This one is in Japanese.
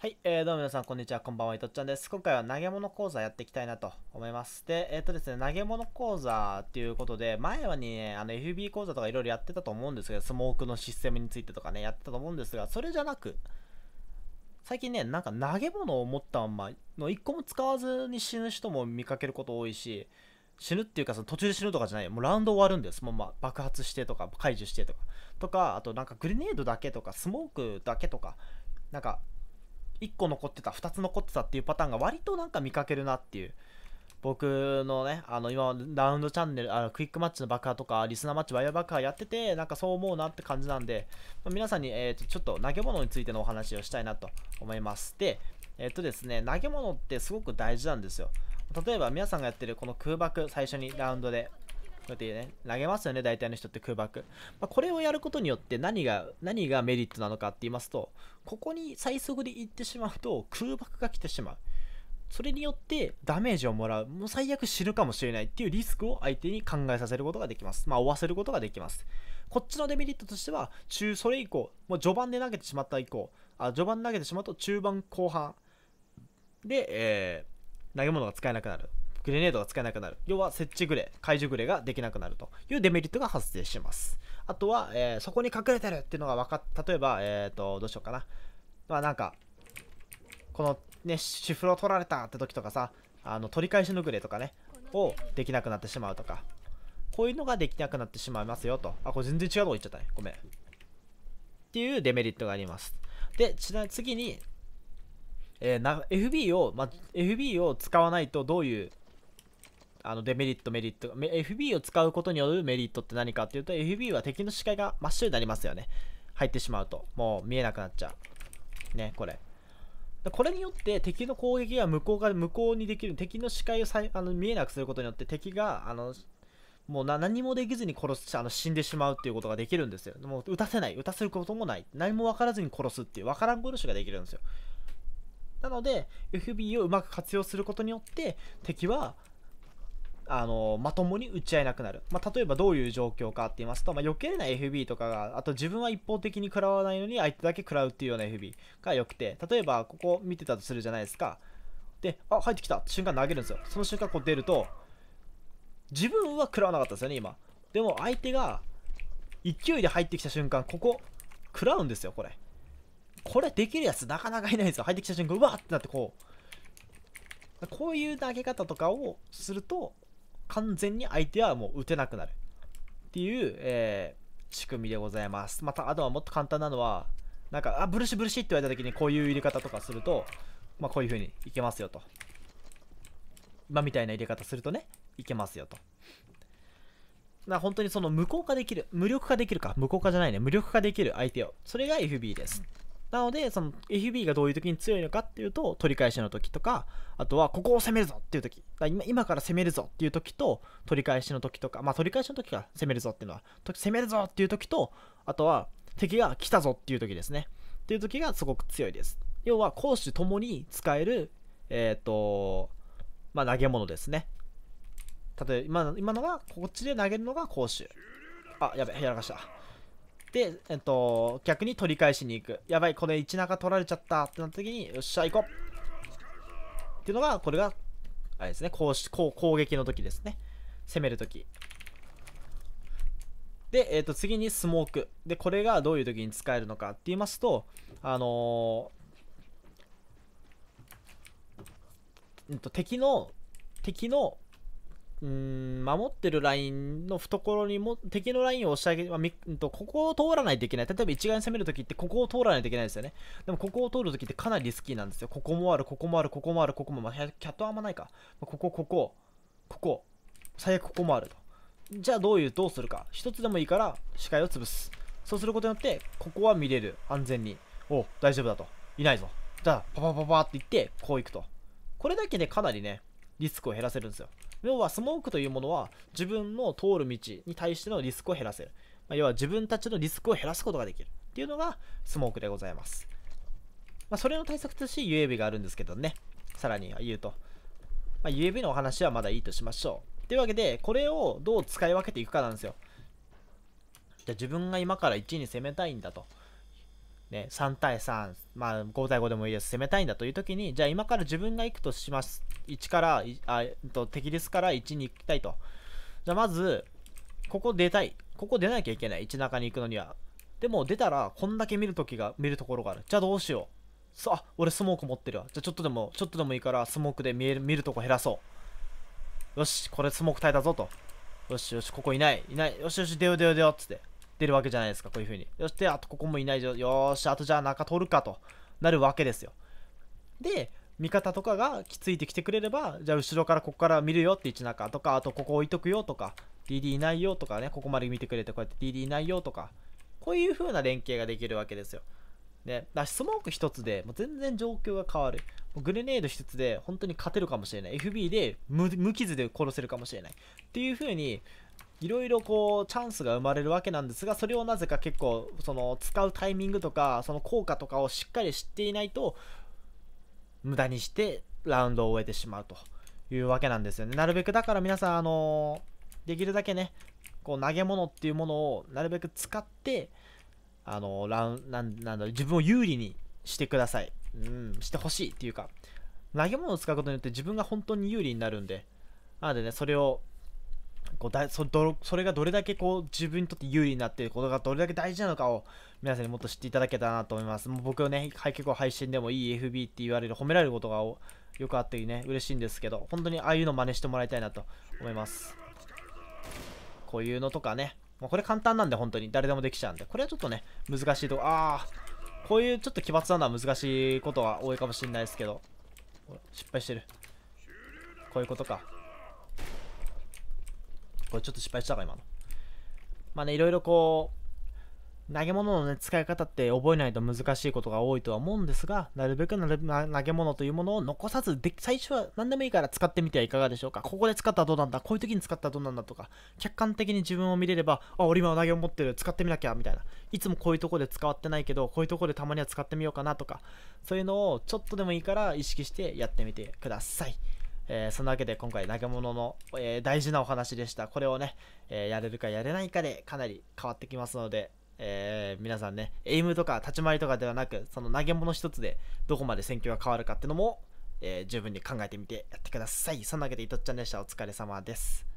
はい、えー、どうも皆さん、こんにちは。こんばんは、いとっちゃんです。今回は投げ物講座やっていきたいなと思います。で、えっ、ー、とですね、投げ物講座っていうことで、前はね、あの FB 講座とかいろいろやってたと思うんですけど、スモークのシステムについてとかね、やってたと思うんですが、それじゃなく、最近ね、なんか投げ物を持ったままの1個も使わずに死ぬ人も見かけること多いし、死ぬっていうかその途中で死ぬとかじゃないもうラウンド終わるんですもうま爆発してとか解除してとかとかあとなんかグレネードだけとかスモークだけとかなんか1個残ってた2つ残ってたっていうパターンが割となんか見かけるなっていう僕のねあの今ラウンドチャンネルあのクイックマッチの爆破とかリスナーマッチワイヤー爆破やっててなんかそう思うなって感じなんで、ま皆さんに、えー、とちょっと投げ物についてのお話をしたいなと思いますでえっ、ー、とですね投げ物ってすごく大事なんですよ例えば皆さんがやってるこの空爆最初にラウンドでこうやってね、投げますよね、大体の人って空爆。まあ、これをやることによって何が、何がメリットなのかって言いますと、ここに最速で行ってしまうと空爆が来てしまう。それによってダメージをもらう。もう最悪死ぬかもしれないっていうリスクを相手に考えさせることができます。まあ、負わせることができます。こっちのデメリットとしては、中、それ以降、もう序盤で投げてしまった以降、あ、序盤投げてしまうと中盤後半で、えー、投げ物が使えなくなる。グレネードが使えなくなる。要は、設置グレ、解除グレができなくなるというデメリットが発生します。あとは、えー、そこに隠れてるっていうのが分かっ、例えば、えっ、ー、と、どうしようかな。まあなんか、このね、シフロ取られたって時とかさ、あの、取り返しのグレとかね、をできなくなってしまうとか、こういうのができなくなってしまいますよと。あ、これ全然違うとこ行っちゃったね。ごめん。っていうデメリットがあります。で、ちな次に、えー、FB を、ま FB を使わないとどういうあのデメリット、メリット、FB を使うことによるメリットって何かっていうと、FB は敵の視界が真っ白になりますよね。入ってしまうと。もう見えなくなっちゃう。ね、これ。これによって敵の攻撃が向こうが無効にできる敵の視界をさあの見えなくすることによって敵があのもう何もできずに殺しあの死んでしまうっていうことができるんですよもう打たせない打たせることもない何も分からずに殺すっていう分からん殺しができるんですよなので FB をうまく活用することによって敵はあのまともに打ち合えなくなる、まあ、例えばどういう状況かって言いますと、まあ、避けれない FB とかがあと自分は一方的に食らわないのに相手だけ食らうっていうような FB が良くて例えばここ見てたとするじゃないですかであ入ってきた瞬間投げるんですよその瞬間こう出ると自分は食らわなかったですよね今でも相手が勢いで入ってきた瞬間ここ食らうんですよこれこれできるやつなかなかいないんですよ入ってきた瞬間うわってなってこうこういう投げ方とかをすると完全に相手はもう打てなくなるっていう、えー、仕組みでございますまたあとはもっと簡単なのはなんかあブルシブルシって言われた時にこういう入れ方とかすると、まあ、こういう風にいけますよと今みたいな入れ方するとねいけますよとな本当にその無効化できる無力化できるか無効化じゃないね無力化できる相手をそれが FB です、なので、その FB がどういう時に強いのかっていうと、取り返しの時とか、あとはここを攻めるぞっていう時、だ今今から攻めるぞっていう時と、取り返しの時とか、まあ取り返しの時が攻めるぞっていうのは、攻めるぞっていう時と、あとは敵が来たぞっていう時ですね。っていう時がすごく強いです。要は攻守ともに使える、えっ、ー、と、まあ投げ物ですね。例えば今今のは、こっちで投げるのが攻守。あ、やべ、やらかした。で、えっと、逆に取り返しに行く。やばい、これ1中取られちゃったってなった時に、よっしゃ、行こうっていうのが、これが、あれですね、攻う、攻撃の時ですね。攻める時。で、えっと、次にスモーク。で、これがどういう時に使えるのかって言いますと、あのー、えっと、敵の、敵のうん守ってるラインの懐にも敵のラインを押し上げ、まあ、ここを通らないといけない例えば一眼攻めるときってここを通らないといけないですよねでもここを通るときってかなりリスキーなんですよここもあるここもあるここもあるここも、まあ、キャットあんまないかここここここ最悪ここもあるとじゃあどういうどうするか一つでもいいから視界を潰すそうすることによってここは見れる安全にお大丈夫だといないぞじゃあパパパパっていってこういくとこれだけでかなりねリスクを減らせるんですよ要はスモークというものは自分の通る道に対してのリスクを減らせる、まあ、要は自分たちのリスクを減らすことができるっていうのがスモークでございます、まあ、それの対策として UAV があるんですけどねさらに言うと、まあ、UAV のお話はまだいいとしましょうというわけでこれをどう使い分けていくかなんですよじゃあ自分が今から1位に攻めたいんだとね、3対3、まあ、5対5でもいいです攻めたいんだという時にじゃあ今から自分が行くとします1からあと敵ですから1に行きたいとじゃあまずここ出たいここ出なきゃいけない1中に行くのにはでも出たらこんだけ見る時が見るところがあるじゃあどうしようさあ俺スモーク持ってるわじゃあちょっとでもちょっとでもいいからスモークで見える見るとこ減らそうよしこれスモーク耐えたぞとよしよしここいないいないよしよし出よう出よう出ようっつって出るわけじゃないですか、こういう風に。そして、あとここもいないよ。よし、あとじゃあ中取るかとなるわけですよ。で、味方とかがついてきてくれれば、じゃあ後ろからここから見るよって1中とか、あとここ置いとくよとか、DD いないよとかね、ここまで見てくれて、こうやって DD いないよとか、こういう風な連携ができるわけですよ。ね、だスモーク1つでもう全然状況が変わる。グレネード1つで本当に勝てるかもしれない。FB で無傷で殺せるかもしれない。っていう風に、いろいろこうチャンスが生まれるわけなんですがそれをなぜか結構その使うタイミングとかその効果とかをしっかり知っていないと無駄にしてラウンドを終えてしまうというわけなんですよねなるべくだから皆さんあのできるだけねこう投げ物っていうものをなるべく使ってあのラウンなんなんだ自分を有利にしてください、うん、してほしいっていうか投げ物を使うことによって自分が本当に有利になるんでなのでねそれをこうだそどそれがどれだけこう自分にとって有利になっていることがどれだけ大事なのかを皆さんにもっと知っていただけたらなと思います。もう僕はね、結構配信でもいい FB って言われる、褒められることがよくあってね、嬉しいんですけど、本当にああいうの真似してもらいたいなと思います。こういうのとかね、まこれ簡単なんで本当に誰でもできちゃうんで、これはちょっとね、難しいとこ、ああこういうちょっと奇抜なのは難しいことは多いかもしれないですけど、失敗してる。こういうことか。これちょっと失敗したか、今の。まあね、いろいろこう、投げ物のね、使い方って覚えないと難しいことが多いとは思うんですが、なるべく投げ物というものを残さずで、最初は何でもいいから使ってみてはいかがでしょうか。ここで使ったらどうなんだ、こういう時に使ったらどうなんだとか、客観的に自分を見れれば、あ、俺今投げを持ってる、使ってみなきゃ、みたいな。いつもこういうとこで使ってないけど、こういうとこでたまには使ってみようかなとか、そういうのをちょっとでもいいから意識してやってみてください。えー、そんなわけで今回投げ物の、えー、大事なお話でした。これをね、えー、やれるかやれないかでかなり変わってきますので、え皆さんね、エイムとか立ち回りとかではなく、その投げ物一つでどこまで戦況が変わるかっていうのも、え十分に考えてみてやってください。そんなわけで、いとっちゃんでした。お疲れ様です。